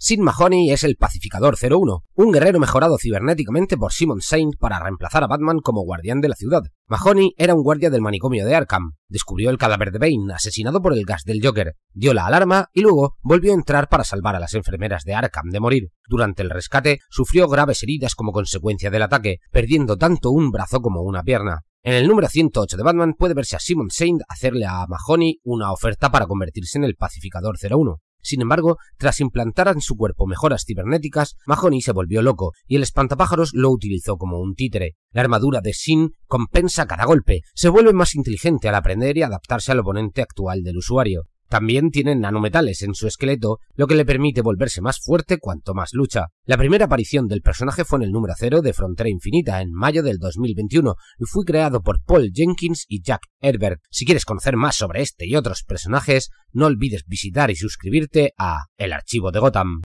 Sid Mahoney es el Pacificador 01, un guerrero mejorado cibernéticamente por Simon Saint para reemplazar a Batman como guardián de la ciudad. Mahoney era un guardia del manicomio de Arkham, descubrió el cadáver de Bane asesinado por el gas del Joker, dio la alarma y luego volvió a entrar para salvar a las enfermeras de Arkham de morir. Durante el rescate sufrió graves heridas como consecuencia del ataque, perdiendo tanto un brazo como una pierna. En el número 108 de Batman puede verse a Simon Saint hacerle a Mahoney una oferta para convertirse en el Pacificador 01. Sin embargo, tras implantar en su cuerpo mejoras cibernéticas, Mahoney se volvió loco y el espantapájaros lo utilizó como un títere. La armadura de Sin compensa cada golpe, se vuelve más inteligente al aprender y adaptarse al oponente actual del usuario. También tiene nanometales en su esqueleto, lo que le permite volverse más fuerte cuanto más lucha. La primera aparición del personaje fue en el número 0 de Frontera Infinita en mayo del 2021 y fue creado por Paul Jenkins y Jack Herbert. Si quieres conocer más sobre este y otros personajes, no olvides visitar y suscribirte a El Archivo de Gotham.